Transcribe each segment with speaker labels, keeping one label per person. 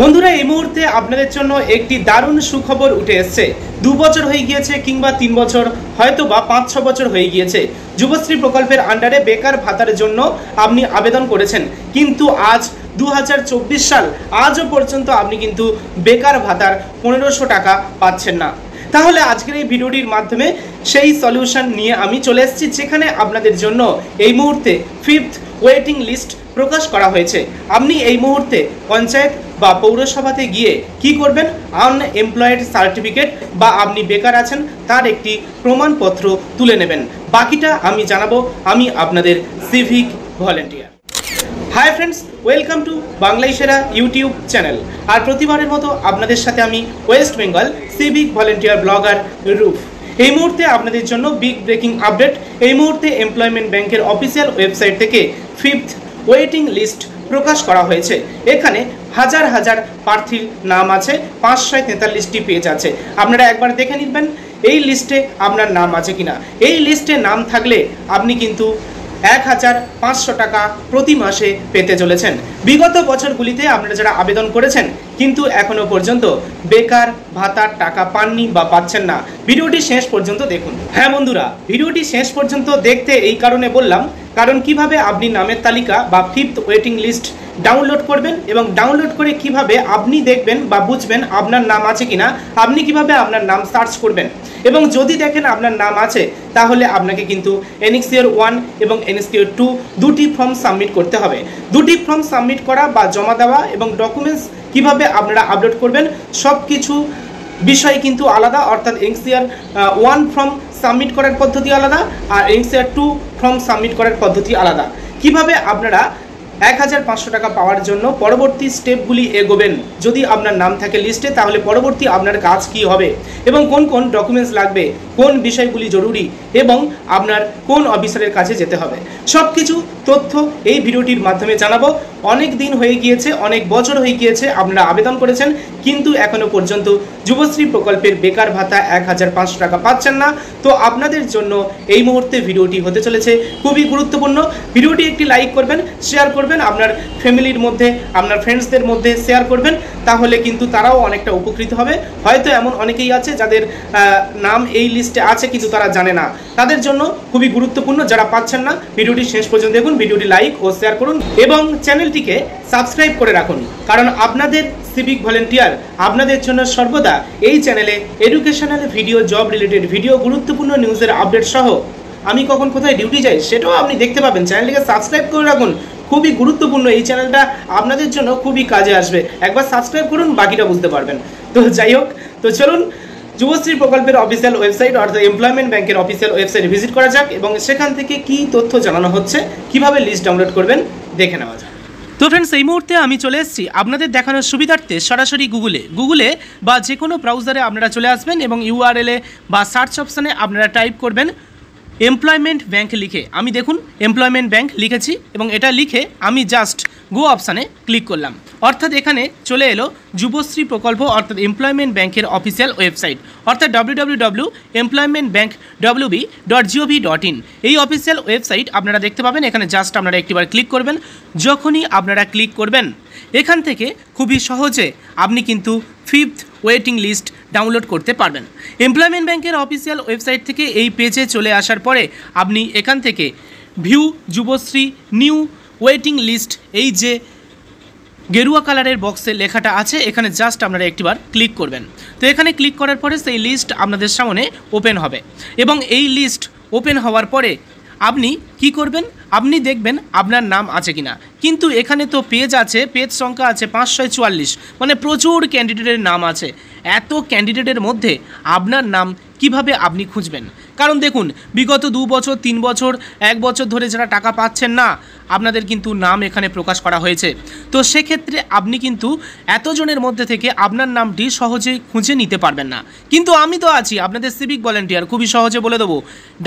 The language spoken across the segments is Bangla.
Speaker 1: বন্ধুরা এই মুহূর্তে আপনাদের জন্য একটি দারুণ সুখবর উঠে এসছে দু বছর হয়ে গিয়েছে কিংবা তিন বছর হয়তো বা পাঁচ ছ বছর হয়ে গিয়েছে যুবশ্রী প্রকল্পের আন্ডারে বেকার ভাতার জন্য আপনি আবেদন করেছেন কিন্তু আজ দু সাল আজও পর্যন্ত আপনি কিন্তু বেকার ভাতার পনেরোশো টাকা পাচ্ছেন না তাহলে আজকের এই ভিডিওটির মাধ্যমে সেই সলিউশন নিয়ে আমি চলে এসেছি যেখানে আপনাদের জন্য এই মুহূর্তে ফিফথ ওয়েটিং লিস্ট প্রকাশ করা হয়েছে আপনি এই মুহূর্তে পঞ্চায়েত বা পৌরসভাতে গিয়ে কি করবেন আনএমপ্লয়েড সার্টিফিকেট বা আপনি বেকার আছেন তার একটি প্রমাণপত্র তুলে নেবেন বাকিটা আমি জানাবো আমি আপনাদের civic volunteer hi friends welcome to বাংলাই সেরা ইউটিউব চ্যানেল আর প্রতিবারের মতো আপনাদের সাথে আমি West Bengal civic volunteer blogger রুফ এই মুহূর্তে আপনাদের জন্য বিগ ব্রেকিং আপডেট এই মুহূর্তে এমপ্লয়মেন্ট ব্যাংকের অফিসিয়াল ওয়েবসাইট থেকে ফিফথ ওয়েটিং লিস্ট প্রকাশ করা হয়েছে এখানে হাজার হাজার প্রার্থীর নাম আছে পাঁচশো তেতাল্লিশটি পেজ আছে আপনারা একবার দেখে নিবেন এই লিস্টে আপনার নাম আছে কিনা এই লিস্টে নাম থাকলে আপনি কিন্তু এক হাজার পাঁচশো টাকা প্রতি মাসে পেতে চলেছেন বিগত বছরগুলিতে আপনারা যারা আবেদন করেছেন কিন্তু এখনও পর্যন্ত বেকার ভাতার টাকা পাননি বা পাচ্ছেন না ভিডিওটি শেষ পর্যন্ত দেখুন হ্যাঁ বন্ধুরা ভিডিওটি শেষ পর্যন্ত দেখতে এই কারণে বললাম কারণ কিভাবে আপনি নামের তালিকা বা ফিফথ ওয়েটিং লিস্ট ডাউনলোড করবেন এবং ডাউনলোড করে কিভাবে আপনি দেখবেন বা বুঝবেন আপনার নাম আছে কিনা আপনি কিভাবে আপনার নাম সার্চ করবেন এবং যদি দেখেন আপনার নাম আছে তাহলে আপনাকে কিন্তু এনএক্সিওর ওয়ান এবং এনএক্সিওর টু দুটি ফর্ম সাবমিট করতে হবে দুটি ফর্ম সাবমিট করা বা জমা দেওয়া এবং ডকুমেন্টস কিভাবে আপনারা আপলোড করবেন সব কিছু বিষয় কিন্তু আলাদা অর্থাৎ এনসিআর ওয়ান ফর্ম সাবমিট করার পদ্ধতি আলাদা আর এনসিআর টু ফর্ম সাবমিট করার পদ্ধতি আলাদা কিভাবে আপনারা এক হাজার পাঁচশো টাকা পাওয়ার জন্য পরবর্তী স্টেপগুলি এগোবেন যদি আপনার নাম থাকে লিস্টে তাহলে পরবর্তী আপনার কাজ কি হবে এবং কোন কোন ডকুমেন্টস লাগবে কোন বিষয়গুলি জরুরি এবং আপনার কোন অফিসারের কাছে যেতে হবে সব কিছু তথ্য এই ভিডিওটির মাধ্যমে জানাবো অনেক দিন হয়ে গিয়েছে অনেক বছর হয়ে গিয়েছে আপনারা আবেদন করেছেন কিন্তু এখনও পর্যন্ত যুবশ্রী প্রকল্পের বেকার ভাতা এক হাজার পাঁচশো টাকা পাচ্ছেন না তো আপনাদের জন্য এই মুহূর্তে ভিডিওটি হতে চলেছে খুবই গুরুত্বপূর্ণ ভিডিওটি একটি লাইক করবেন শেয়ার করবেন আপনার ফ্যামিলির মধ্যে আপনার ফ্রেন্ডসদের মধ্যে শেয়ার করবেন তাহলে কিন্তু তারাও অনেকটা উপকৃত হবে হয়তো এমন অনেকেই আছে যাদের নাম এই লিস্টে আছে কিন্তু তারা জানে না তাদের জন্য খুবই গুরুত্বপূর্ণ যারা পাচ্ছেন না ভিডিওটি শেষ পর্যন্ত দেখুন ভিডিওটি লাইক ও শেয়ার করুন এবং চ্যানেল চ্যানেলটিকে সাবস্ক্রাইব করে রাখুন কারণ আপনাদের সিভিক ভলেন্টিয়ার আপনাদের জন্য সর্বদা এই চ্যানেলে educational video job related video গুরুত্বপূর্ণ নিউজের আপডেট সহ আমি কখন কোথায় ডিউটি যাই সেটাও আপনি দেখতে পাবেন চ্যানেলটিকে সাবস্ক্রাইব করে রাখুন খুবই গুরুত্বপূর্ণ এই চ্যানেলটা আপনাদের জন্য খুবই কাজে আসবে একবার সাবস্ক্রাইব করুন বাকিটা বুঝতে পারবেন তো যাই হোক তো চলুন যুবশ্রী প্রকল্পের অফিসিয়াল ওয়েবসাইট অর্থাৎ এমপ্লয়মেন্ট ব্যাংকের অফিসিয়াল ওয়েবসাইট ভিজিট করা যাক এবং সেখান থেকে কি তথ্য জানানো হচ্ছে কিভাবে লিস্ট ডাউনলোড করবেন দেখে নেওয়া যাক তো ফ্রেন্ডস এই মুহূর্তে আমি চলে এসেছি আপনাদের দেখানোর সুবিধার্থে সরাসরি গুগলে গুগলে বা যে কোনো ব্রাউজারে আপনারা চলে আসবেন এবং ইউআরএলে বা সার্চ অপশানে আপনারা টাইপ করবেন এমপ্লয়মেন্ট ব্যাঙ্ক লিখে আমি দেখুন এমপ্লয়মেন্ট ব্যাঙ্ক লিখেছি এবং এটা লিখে আমি জাস্ট গো অপশানে ক্লিক করলাম অর্থাৎ এখানে চলে এলো যুবশ্রী প্রকল্প অর্থাৎ এমপ্লয়মেন্ট ব্যাংকের অফিসিয়াল ওয়েবসাইট অর্থাৎ ডব্লিউডব্লিউডব্লিউ employment bank WB dot gov dot in এই অফিসিয়াল ওয়েবসাইট আপনারা দেখতে পাবেন এখানে জাস্ট আপনারা একটিবার ক্লিক করবেন যখনই আপনারা ক্লিক করবেন এখান থেকে খুবই সহজে আপনি কিন্তু ফিফথ ওয়েটিং লিস্ট ডাউনলোড করতে পারবেন এমপ্লয়মেন্ট ব্যাংকের অফিসিয়াল ওয়েবসাইট থেকে এই পেজে চলে আসার পরে আপনি এখান থেকে view Yuvashree new waiting list এই যে গেরুয়া কালারের বক্সে লেখাটা আছে এখানে জাস্ট আপনারা একটিবার ক্লিক করবেন তো এখানে ক্লিক করার পরে সেই লিস্ট আপনাদের সামনে ওপেন হবে এবং এই লিস্ট ওপেন হওয়ার পরে আপনি কি করবেন আপনি দেখবেন আপনার নাম আছে কিনা কিন্তু এখানে তো পেজ আছে পেজ সংখ্যা আছে পাঁচশো চুয়াল্লিশ মানে প্রচুর ক্যান্ডিডেটের নাম আছে এত ক্যান্ডিডেটের মধ্যে আপনার নাম কিভাবে আপনি খুঁজবেন কারণ দেখুন বিগত দু বছর তিন বছর এক বছর ধরে যারা টাকা পাচ্ছেন না আপনাদের কিন্তু নাম এখানে প্রকাশ করা হয়েছে তো সেক্ষেত্রে আপনি কিন্তু এতজনের মধ্যে থেকে আপনার নামটি সহজে খুঁজে নিতে পারবেন না কিন্তু আমি তো আছি আপনাদের সিভিক ভলেন্টিয়ার খুবই সহজে বলে দেবো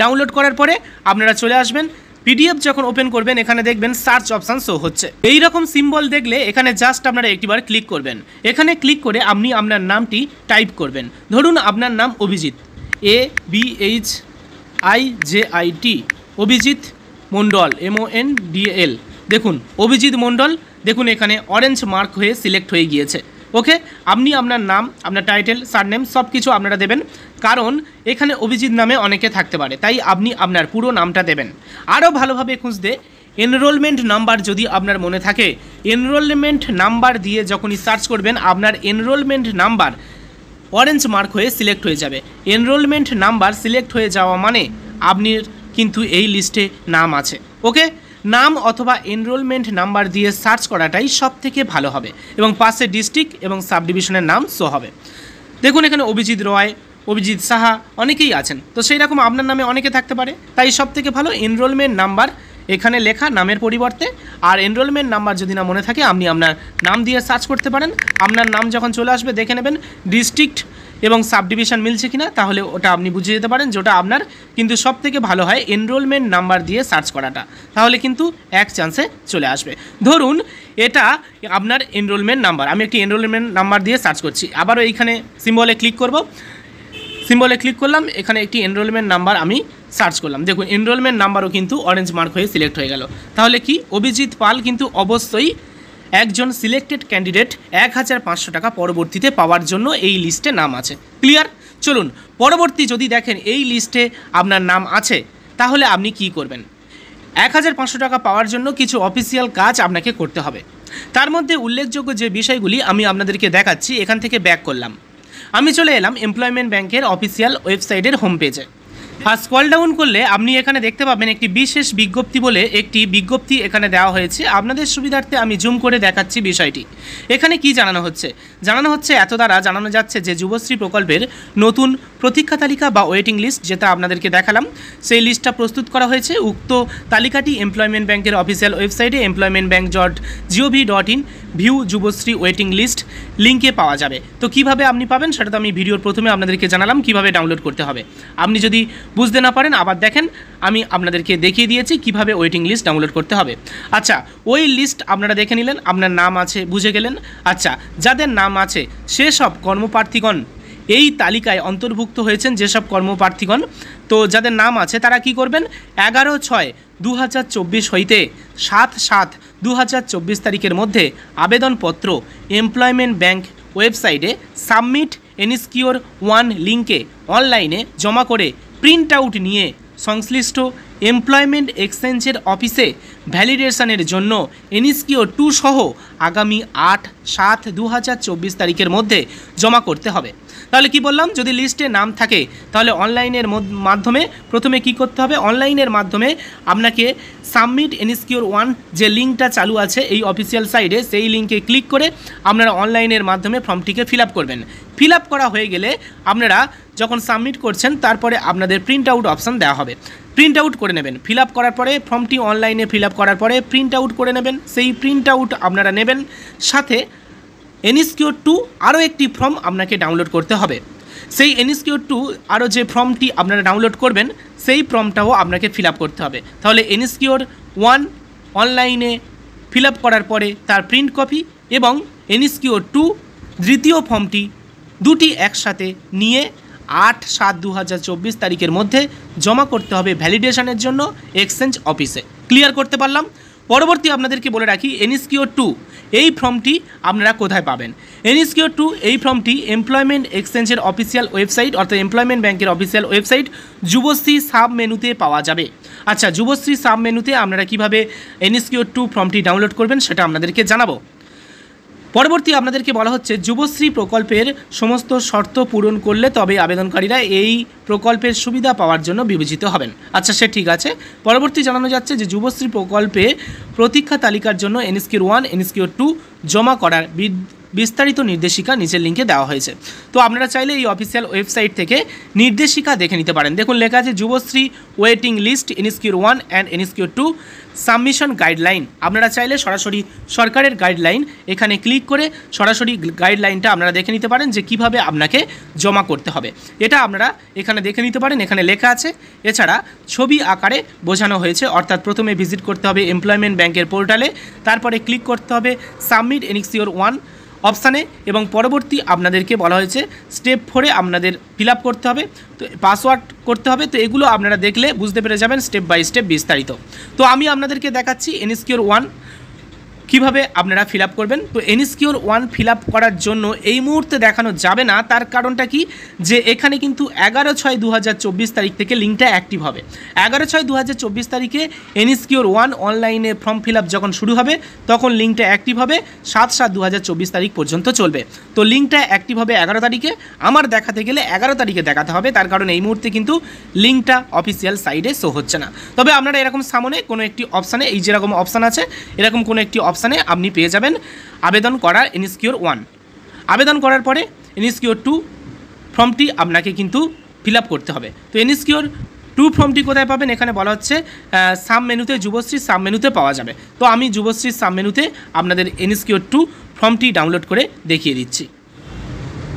Speaker 1: ডাউনলোড করার পরে আপনারা চলে আসবেন পিডিএফ যখন ওপেন করবেন এখানে দেখবেন সার্চ অপশান শো হচ্ছে এই রকম সিম্বল দেখলে এখানে জাস্ট আপনারা একটিবার ক্লিক করবেন এখানে ক্লিক করে আপনি আপনার নামটি টাইপ করবেন ধরুন আপনার নাম Abhijit A B H I J I T Abhijit Mondal MON DL দেখুন অভিজিৎ মণ্ডল দেখুন এখানে অরেঞ্জ মার্ক হয়ে সিলেক্ট হয়ে গিয়েছে ওকে আপনি আপনার নাম আপনার টাইটেল সারনেম সব কিছু আপনারা দেবেন কারণ এখানে অভিজিৎ নামে অনেকে থাকতে পারে তাই আপনি আপনার পুরো নামটা দেবেন আরও ভালোভাবে খুঁজতে এনরোলমেন্ট নাম্বার যদি আপনার মনে থাকে এনরোলমেন্ট নাম্বার দিয়ে যখনই সার্চ করবেন আপনার এনরোলমেন্ট নাম্বার অরেঞ্জ মার্ক হয়ে সিলেক্ট হয়ে যাবে এনরোলমেন্ট নাম্বার সিলেক্ট হয়ে যাওয়া মানে আপনি কিন্তু এই লিস্টে নাম আছে ওকে নাম অথবা এনরোলমেন্ট নাম্বার দিয়ে সার্চ করাটাই সব থেকে ভালো হবে এবং পাশে ডিস্ট্রিক্ট এবং সাব ডিভিশনের নাম শো হবে দেখুন এখানে অভিজিৎ রয় অভিজিৎ সাহা অনেকেই আছেন তো সেই রকম আপনার নামে অনেকে থাকতে পারে তাই সব থেকে ভালো এনরোলমেন্ট নাম্বার এখানে লেখা নামের পরিবর্তে আর এনরোলমেন্ট নাম্বার যদি না মনে থাকে আপনি আপনার নাম দিয়ে সার্চ করতে পারেন আপনার নাম যখন চলে আসবে দেখে নেবেন ডিস্ট্রিক্ট এবং সাব ডিভিশন মিলছে না তাহলে ওটা আপনি বুঝে যেতে পারেন যেটা আপনার কিন্তু সব থেকে ভালো হয় এনরোলমেন্ট নাম্বার দিয়ে সার্চ করাটা তাহলে কিন্তু এক চান্সে চলে আসবে ধরুন এটা আপনার এনরোলমেন্ট নাম্বার আমি একটি এনরোলমেন্ট নাম্বার দিয়ে সার্চ করছি আবারও এইখানে সিম্বলে ক্লিক করব সিম্বলে ক্লিক করলাম এখানে একটি এনরোলমেন্ট নাম্বার আমি সার্চ করলাম দেখুন এনরোলমেন্ট নাম্বারও কিন্তু অরেঞ্জ মার্ক হয়ে সিলেক্ট হয়ে গেল তাহলে কি অভিজিৎ পাল কিন্তু অবশ্যই একজন সিলেক্টেড ক্যান্ডিডেট এক হাজার পাঁচশো টাকা পরবর্তীতে পাওয়ার জন্য এই লিস্টে নাম আছে ক্লিয়ার চলুন পরবর্তী যদি দেখেন এই লিস্টে আপনার নাম আছে তাহলে আপনি কি করবেন এক হাজার পাঁচশো টাকা পাওয়ার জন্য কিছু অফিসিয়াল কাজ আপনাকে করতে হবে তার মধ্যে উল্লেখযোগ্য যে বিষয়গুলি আমি আপনাদেরকে দেখাচ্ছি এখান থেকে ব্যাক করলাম আমি চলে এলাম এমপ্লয়মেন্ট ব্যাংকের অফিসিয়াল ওয়েবসাইটের হোম পেজে আর স্কল ডাউন করলে আপনি এখানে দেখতে পাবেন একটি বিশেষ বিজ্ঞপ্তি বলে একটি বিজ্ঞপ্তি এখানে দেওয়া হয়েছে আপনাদের সুবিধার্থে আমি জুম করে দেখাচ্ছি বিষয়টি এখানে কি জানানো হচ্ছে জানানো হচ্ছে এত দ্বারা জানানো যাচ্ছে যে যুবশ্রী প্রকল্পের নতুন প্রতীক্ষা তালিকা বা ওয়েটিং লিস্ট যেটা আপনাদেরকে দেখালাম সেই লিস্টটা প্রস্তুত করা হয়েছে উক্ত তালিকাটি এমপ্লয়মেন্ট ব্যাংকের অফিসিয়াল ওয়েবসাইটে employment bank dot gov dot in view Yuvashree waiting list লিঙ্কে পাওয়া যাবে তো কিভাবে আপনি পাবেন সেটা তো আমি ভিডিওর প্রথমে আপনাদেরকে জানালাম কিভাবে ডাউনলোড করতে হবে আপনি যদি বুঝতে না পারেন আবার দেখেন আমি আপনাদেরকে দেখিয়ে দিয়েছি কিভাবে ওয়েটিং লিস্ট ডাউনলোড করতে হবে আচ্ছা ওই লিস্ট আপনারা দেখে নিলেন আপনার নাম আছে বুঝে গেলেন আচ্ছা যাদের নাম আছে সেসব কর্মপ্রার্থীগণ এই তালিকায় অন্তর্ভুক্ত হয়েছেন যেসব কর্মপ্রার্থীগণ তো যাদের নাম আছে তারা কি করবেন এগারো ছয় দু হইতে সাত সাত দু তারিখের মধ্যে আবেদনপত্র এমপ্লয়মেন্ট ব্যাংক ওয়েবসাইটে সাবমিট এনএসকিওর ওয়ান লিঙ্কে অনলাইনে জমা করে প্রিন্ট আউট নিয়ে সংশ্লিষ্ট এমপ্লয়মেন্ট এক্সচেঞ্জের অফিসে ভ্যালিডেশনের জন্য এনএসকিও টু সহ আগামী আট সাত দু তারিখের মধ্যে জমা করতে হবে তাহলে কি বললাম যদি লিস্টে নাম থাকে তাহলে অনলাইনের মাধ্যমে প্রথমে কি করতে হবে অনলাইনের মাধ্যমে আপনাকে সাবমিট এনএসকিউর ওয়ান যে লিঙ্কটা চালু আছে এই অফিসিয়াল সাইডে সেই লিঙ্কে ক্লিক করে আপনারা অনলাইনের মাধ্যমে ফর্মটিকে ফিল করবেন ফিল করা হয়ে গেলে আপনারা যখন সাবমিট করছেন তারপরে আপনাদের প্রিন্ট আউট অপশান দেওয়া হবে প্রিন্ট আউট করে নেবেন ফিল করার পরে ফর্মটি অনলাইনে ফিল করার পরে প্রিন্ট আউট করে নেবেন সেই প্রিন্ট আউট আপনারা নেবেন সাথে এনএসকিউর টু আরও একটি ফর্ম আপনাকে ডাউনলোড করতে হবে সেই এনএসকিউর টু আরও যে ফর্মটি আপনারা ডাউনলোড করবেন সেই ফর্মটাও আপনাকে ফিল করতে হবে তাহলে এনএসকিউর ওয়ান অনলাইনে ফিল করার পরে তার প্রিন্ট কপি এবং এনএসকিউর টু দ্বিতীয় ফর্মটি দুটি একসাথে নিয়ে আট সাত দু তারিখের মধ্যে জমা করতে হবে ভ্যালিডেশনের জন্য এক্সচেঞ্জ অফিসে ক্লিয়ার করতে পারলাম পরবর্তী আপনাদেরকে বলে রাখি এনএসকিও টু এই ফর্মটি আপনারা কোথায় পাবেন এনএসকিও টু এই ফর্মটি এমপ্লয়মেন্ট এক্সচেঞ্জের অফিসিয়াল ওয়েবসাইট অর্থাৎ এমপ্লয়মেন্ট ব্যাংকের অফিসিয়াল ওয়েবসাইট যুবশ্রী সাব মেনুতে পাওয়া যাবে আচ্ছা যুবশ্রী সাব মেনুতে আপনারা কীভাবে এনএসকিও টু ফর্মটি ডাউনলোড করবেন সেটা আপনাদেরকে জানাবো পরবর্তী আপনাদেরকে বলা হচ্ছে যুবশ্রী প্রকল্পের সমস্ত শর্ত পূরণ করলে তবে আবেদনকারীরা এই প্রকল্পের সুবিধা পাওয়ার জন্য বিবেচিত হবেন আচ্ছা সে ঠিক আছে পরবর্তী জানানো যাচ্ছে যে যুবশ্রী প্রকল্পে প্রতীক্ষা তালিকার জন্য এনএসকিউর ওয়ান এনএসকিউর টু জমা করার বিস্তারিত নির্দেশিকা নিচের লিঙ্কে দেওয়া হয়েছে তো আপনারা চাইলে এই অফিসিয়াল ওয়েবসাইট থেকে নির্দেশিকা দেখে নিতে পারেন দেখুন লেখা আছে Yuvashree waiting list annexure one and annexure two submission guideline আপনারা চাইলে সরাসরি সরকারের গাইডলাইন এখানে ক্লিক করে সরাসরি গাইডলাইনটা আপনারা দেখে নিতে পারেন যে কিভাবে আপনাকে জমা করতে হবে এটা আপনারা এখানে দেখে নিতে পারেন এখানে লেখা আছে এছাড়া ছবি আকারে বোঝানো হয়েছে অর্থাৎ প্রথমে ভিজিট করতে হবে এমপ্লয়মেন্ট ব্যাংকের পোর্টালে তারপরে ক্লিক করতে হবে সাবমিট এনএক্সিওর ওয়ান অপশানে এবং পরবর্তী আপনাদেরকে বলা হয়েছে স্টেপ ফোরে আপনাদের ফিল করতে হবে তো পাসওয়ার্ড করতে হবে তো এগুলো আপনারা দেখলে বুঝতে পেরে যাবেন স্টেপ বাই স্টেপ বিস্তারিত তো আমি আপনাদেরকে দেখাচ্ছি এনএসকিউর ওয়ান কিভাবে আপনারা ফিল আপ করবেন তো এনিসকিওর ওয়ান ফিল আপ করার জন্য এই মুহূর্তে দেখানো যাবে না তার কারণটা কি যে এখানে কিন্তু এগারো ছয় দু তারিখ থেকে লিঙ্কটা অ্যাক্টিভ হবে এগারো ছয় দু তারিখে এনিসকিওর ওয়ান অনলাইনে ফর্ম ফিল আপ যখন শুরু হবে তখন লিঙ্কটা অ্যাক্টিভ হবে সাত সাত দু তারিখ পর্যন্ত চলবে তো লিঙ্কটা অ্যাক্টিভ হবে এগারো তারিখে আমার দেখাতে গেলে এগারো তারিখে দেখাতে হবে তার কারণ এই মুহূর্তে কিন্তু লিঙ্কটা অফিসিয়াল সাইডে শো হচ্ছে না তবে আপনারা এরকম সামনে কোনো একটি অপশানে এই যেরকম অপশান আছে এরকম কোনো একটি অপশান অপশানে আপনি পেয়ে যাবেন আবেদন করার ইনস্কিওর ওয়ান আবেদন করার পরে এনএসকিওর টু ফর্মটি আপনাকে কিন্তু ফিল করতে হবে তো এনএসকিওর টু ফর্মটি কোথায় পাবেন এখানে বলা হচ্ছে সাম মেনুতে যুবশ্রী সাম মেনুতে পাওয়া যাবে তো আমি যুবশ্রী সাম মেনুতে আপনাদের এনএসকিওর টু ফর্মটি ডাউনলোড করে দেখিয়ে দিচ্ছি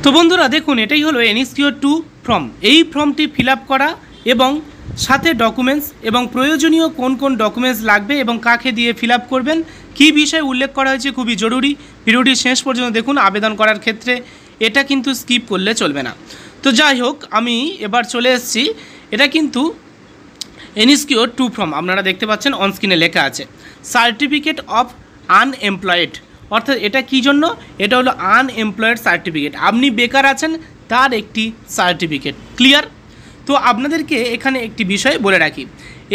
Speaker 1: তো বন্ধুরা দেখুন এটাই হলো এনএসকিওর টু ফর্ম এই ফর্মটি ফিল করা এবং সাথে ডকুমেন্টস এবং প্রয়োজনীয় কোন কোন ডকুমেন্টস লাগবে এবং কাকে দিয়ে ফিল করবেন কী বিষয় উল্লেখ করা হয়েছে খুবই জরুরি ভিডিওটি শেষ পর্যন্ত দেখুন আবেদন করার ক্ষেত্রে এটা কিন্তু স্কিপ করলে চলবে না তো যাই হোক আমি এবার চলে এসেছি এটা কিন্তু এনএসকিওর টু ফর্ম আপনারা দেখতে পাচ্ছেন অনস্ক্রিনে লেখা আছে সার্টিফিকেট অফ আনএমপ্লয়েড অর্থাৎ এটা কি জন্য এটা হলো আনএমপ্লয়েড সার্টিফিকেট আপনি বেকার আছেন তার একটি সার্টিফিকেট ক্লিয়ার তো আপনাদেরকে এখানে একটি বিষয় বলে রাখি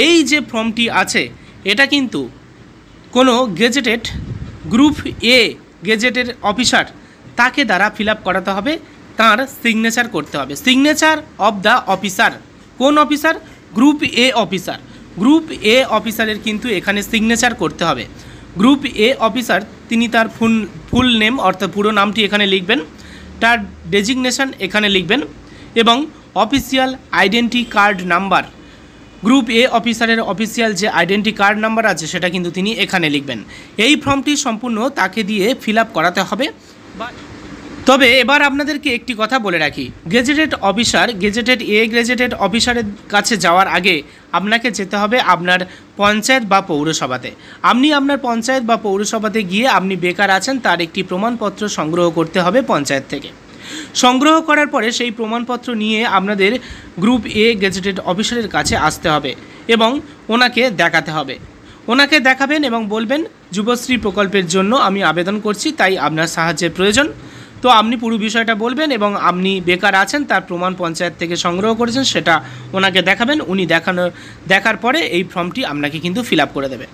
Speaker 1: এই যে ফর্মটি আছে এটা কিন্তু কোনো গেজেটেড গ্রুপ এ গেজেটের অফিসার তাকে দ্বারা ফিল করাতে হবে তার সিগনেচার করতে হবে সিগনেচার অব দ্য অফিসার কোন officer group A officer group A অফিসারের কিন্তু এখানে সিগনেচার করতে হবে গ্রুপ এ অফিসার তিনি তার ফুল ফুল নেম অর্থাৎ পুরো নামটি এখানে লিখবেন তার ডেজিগনেশন এখানে লিখবেন এবং official identity card number group A অফিসারের অফিসিয়াল যে আইডেন্টি কার্ড নাম্বার আছে সেটা কিন্তু তিনি এখানে লিখবেন এই ফর্মটি সম্পূর্ণ তাকে দিয়ে ফিল করাতে হবে বা তবে এবার আপনাদেরকে একটি কথা বলে রাখি gazetted officer gazetted A gazetted অফিসারের কাছে যাওয়ার আগে আপনাকে যেতে হবে আপনার পঞ্চায়েত বা পৌরসভাতে আপনি আপনার পঞ্চায়েত বা পৌরসভাতে গিয়ে আপনি বেকার আছেন তার একটি প্রমাণপত্র সংগ্রহ করতে হবে পঞ্চায়েত থেকে সংগ্রহ করার পরে সেই প্রমাণপত্র নিয়ে আপনাদের গ্রুপ এ গেজেটেড অফিসারের কাছে আসতে হবে এবং ওনাকে দেখাতে হবে ওনাকে দেখাবেন এবং বলবেন যুবশ্রী প্রকল্পের জন্য আমি আবেদন করছি তাই আপনার সাহায্যের প্রয়োজন তো আপনি পুরো বিষয়টা বলবেন এবং আপনি বেকার আছেন তার প্রমাণ পঞ্চায়েত থেকে সংগ্রহ করেছেন সেটা ওনাকে দেখাবেন উনি দেখানোর দেখার পরে এই ফর্মটি আপনাকে কিন্তু ফিল করে দেবে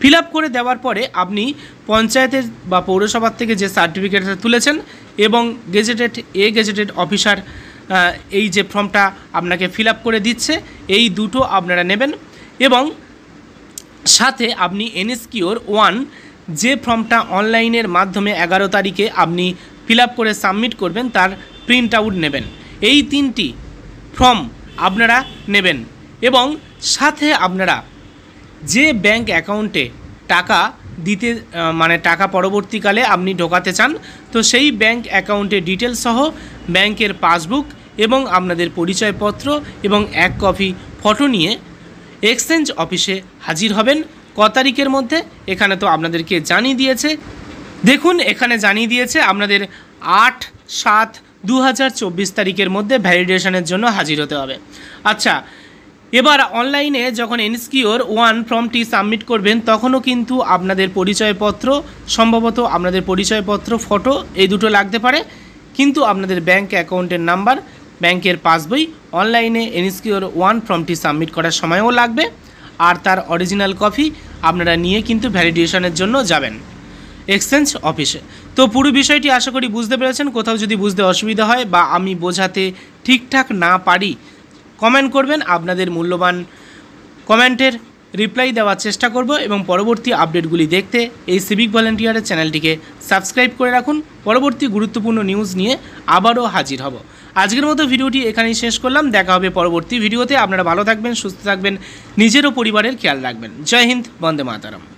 Speaker 1: ফিল করে দেওয়ার পরে আপনি পঞ্চায়েতের বা পৌরসভার থেকে যে সার্টিফিকেটটা তুলেছেন এবং গেজেটেড এ গেজেটেড অফিসার এই যে ফর্মটা আপনাকে ফিল করে দিচ্ছে এই দুটো আপনারা নেবেন এবং সাথে আপনি এনএসকিওর ওয়ান যে ফর্মটা অনলাইনের মাধ্যমে এগারো তারিখে আপনি ফিল করে সাবমিট করবেন তার প্রিন্ট আউট নেবেন এই তিনটি ফর্ম আপনারা নেবেন এবং সাথে আপনারা যে ব্যাংক অ্যাকাউন্টে টাকা দিতে মানে টাকা পরবর্তীকালে আপনি ঢোকাতে চান তো সেই ব্যাংক অ্যাকাউন্টের ডিটেলস সহ ব্যাংকের পাসবুক এবং আপনাদের পরিচয়পত্র এবং এক কপি ফটো নিয়ে এক্সচেঞ্জ অফিসে হাজির হবেন ক তারিখের মধ্যে এখানে তো আপনাদেরকে জানিয়ে দিয়েছে দেখুন এখানে জানিয়ে দিয়েছে আপনাদের আট সাত দু তারিখের মধ্যে ভ্যালিডেশনের জন্য হাজির হতে হবে আচ্ছা এবার অনলাইনে যখন এনস্কিওর ওয়ান ফর্মটি সাবমিট করবেন তখনও কিন্তু আপনাদের পরিচয়পত্র সম্ভবত আপনাদের পরিচয়পত্র ফটো এই দুটো লাগতে পারে কিন্তু আপনাদের ব্যাঙ্ক অ্যাকাউন্টের নাম্বার ব্যাংকের পাসবই অনলাইনে এনস্কিওর ওয়ান ফর্মটি সাবমিট করার সময়ও লাগবে আর তার অরিজিনাল কপি আপনারা নিয়ে কিন্তু ভ্যালিডিয়েশনের জন্য যাবেন এক্সচেঞ্জ অফিসে তো পুরো বিষয়টি আশা করি বুঝতে পেরেছেন কোথাও যদি বুঝতে অসুবিধা হয় বা আমি বোঝাতে ঠিকঠাক না পারি কমেন্ট করবেন আপনাদের মূল্যবান কমেন্টের রিপ্লাই দেওয়ার চেষ্টা করব এবং পরবর্তী আপডেটগুলি দেখতে এই সিভিক ভলেন্টিয়ারের চ্যানেলটিকে সাবস্ক্রাইব করে রাখুন পরবর্তী গুরুত্বপূর্ণ নিউজ নিয়ে আবারও হাজির হব আজকের মতো ভিডিওটি এখানেই শেষ করলাম দেখা হবে পরবর্তী ভিডিওতে আপনারা ভালো থাকবেন সুস্থ থাকবেন নিজের ও পরিবারের খেয়াল রাখবেন জয় হিন্দ বন্দে মাতারাম